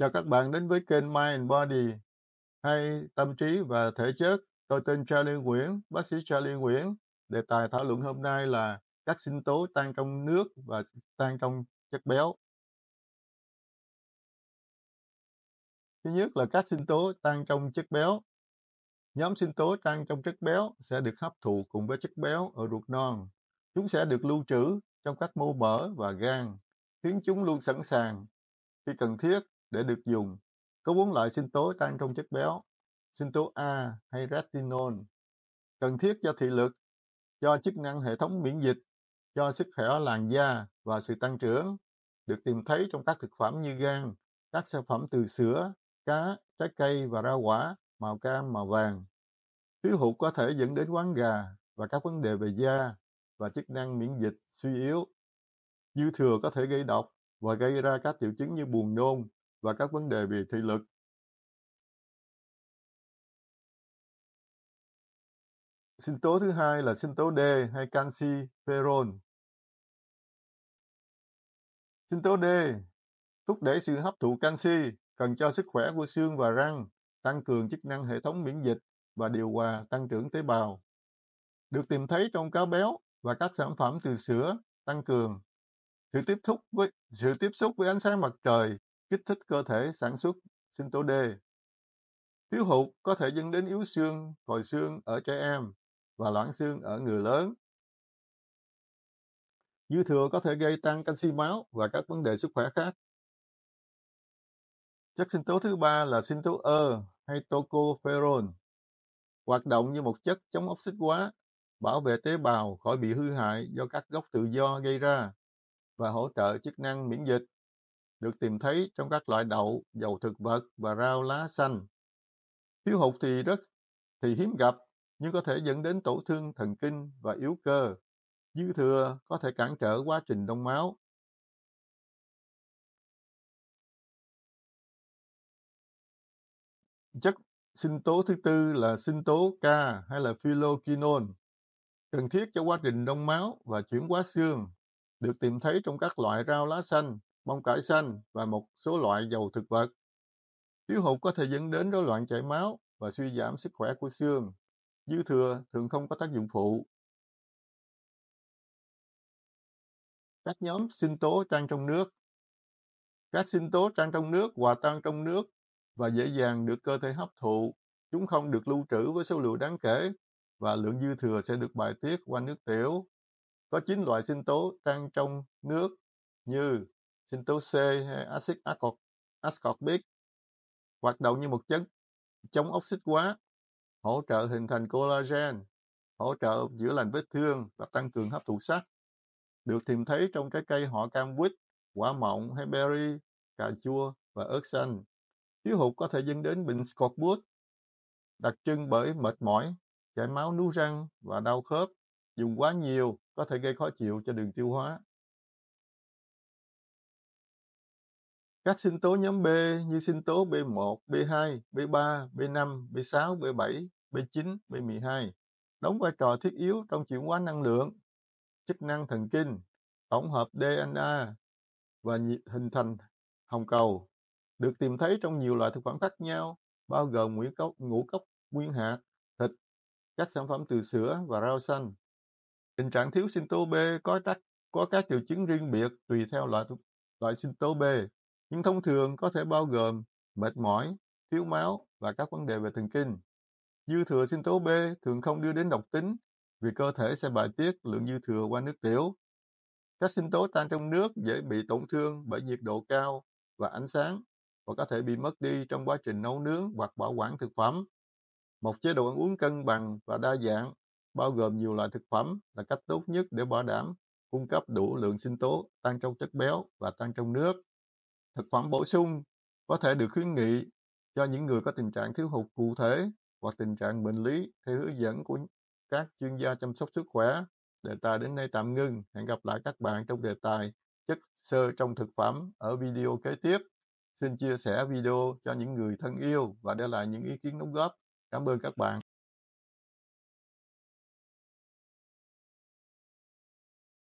Chào các bạn đến với kênh Mind Body hay Tâm trí và Thể chất. Tôi tên Charlie Nguyễn, bác sĩ Charlie Nguyễn. Đề tài thảo luận hôm nay là các sinh tố tan trong nước và tan trong chất béo. Thứ nhất là các sinh tố tan trong chất béo. Nhóm sinh tố tan trong chất béo sẽ được hấp thụ cùng với chất béo ở ruột non. Chúng sẽ được lưu trữ trong các mô mỡ và gan, khiến chúng luôn sẵn sàng khi cần thiết để được dùng. Có bốn loại sinh tố tan trong chất béo, sinh tố A hay retinol, cần thiết cho thị lực, cho chức năng hệ thống miễn dịch, cho sức khỏe làn da và sự tăng trưởng, được tìm thấy trong các thực phẩm như gan, các sản phẩm từ sữa, cá, trái cây và rau quả, màu cam, màu vàng. Thiếu hụt có thể dẫn đến quán gà và các vấn đề về da và chức năng miễn dịch suy yếu. Dư thừa có thể gây độc và gây ra các triệu chứng như buồn nôn, và các vấn đề về thị lực sinh tố thứ hai là sinh tố D hay canxi ferol. Sinh tố D thúc đẩy sự hấp thụ canxi, cần cho sức khỏe của xương và răng, tăng cường chức năng hệ thống miễn dịch và điều hòa tăng trưởng tế bào. Được tìm thấy trong cá béo và các sản phẩm từ sữa tăng cường. Sự tiếp xúc với sự tiếp xúc với ánh sáng mặt trời kích thích cơ thể sản xuất sinh tố D. Thiếu hụt có thể dẫn đến yếu xương, còi xương ở trẻ em và loãng xương ở người lớn. Dư thừa có thể gây tăng canxi máu và các vấn đề sức khỏe khác. Chất sinh tố thứ ba là sinh tố ơ hay tocopherol, hoạt động như một chất chống oxy hóa, bảo vệ tế bào khỏi bị hư hại do các gốc tự do gây ra và hỗ trợ chức năng miễn dịch được tìm thấy trong các loại đậu, dầu thực vật và rau lá xanh. Thiếu hụt thì rất thì hiếm gặp nhưng có thể dẫn đến tổn thương thần kinh và yếu cơ. Dư thừa có thể cản trở quá trình đông máu. Chất sinh tố thứ tư là sinh tố K hay là phylloquinone, cần thiết cho quá trình đông máu và chuyển hóa xương, được tìm thấy trong các loại rau lá xanh, bông cải xanh và một số loại dầu thực vật. Thiếu hụt có thể dẫn đến rối loạn chảy máu và suy giảm sức khỏe của xương. Dư thừa thường không có tác dụng phụ. Các nhóm sinh tố tan trong nước Các sinh tố tan trong nước hòa tan trong nước và dễ dàng được cơ thể hấp thụ. Chúng không được lưu trữ với số lượng đáng kể và lượng dư thừa sẽ được bài tiết qua nước tiểu. Có 9 loại sinh tố tan trong nước như sinh tố C hay axit ascorbic, ascorbic hoạt động như một chất chống oxit hóa, hỗ trợ hình thành collagen, hỗ trợ chữa lành vết thương và tăng cường hấp thụ sắt. Được tìm thấy trong trái cây họ cam quýt, quả mọng hay berry, cà chua và ớt xanh. Thiếu hụt có thể dẫn đến bệnh scorbut, đặc trưng bởi mệt mỏi, chảy máu nú răng và đau khớp. Dùng quá nhiều có thể gây khó chịu cho đường tiêu hóa. Các sinh tố nhóm B như sinh tố B1, B2, B3, B5, B6, B7, B9, B12 đóng vai trò thiết yếu trong chuyển hóa năng lượng, chức năng thần kinh, tổng hợp DNA và hình thành hồng cầu được tìm thấy trong nhiều loại thực phẩm khác nhau bao gồm ngũ cốc, ngũ cốc nguyên hạt, thịt, các sản phẩm từ sữa và rau xanh. Tình trạng thiếu sinh tố B có các có các triệu chứng riêng biệt tùy theo loại loại sinh tố B nhưng thông thường có thể bao gồm mệt mỏi, thiếu máu và các vấn đề về thần kinh. Dư thừa sinh tố B thường không đưa đến độc tính vì cơ thể sẽ bài tiết lượng dư thừa qua nước tiểu. Các sinh tố tan trong nước dễ bị tổn thương bởi nhiệt độ cao và ánh sáng và có thể bị mất đi trong quá trình nấu nướng hoặc bảo quản thực phẩm. Một chế độ ăn uống cân bằng và đa dạng, bao gồm nhiều loại thực phẩm là cách tốt nhất để bảo đảm cung cấp đủ lượng sinh tố tan trong chất béo và tan trong nước. Thực phẩm bổ sung có thể được khuyến nghị cho những người có tình trạng thiếu hụt cụ thể hoặc tình trạng bệnh lý theo hướng dẫn của các chuyên gia chăm sóc sức khỏe. Đề tài đến đây tạm ngưng. Hẹn gặp lại các bạn trong đề tài chất sơ trong thực phẩm ở video kế tiếp. Xin chia sẻ video cho những người thân yêu và để lại những ý kiến đóng góp. Cảm ơn các bạn.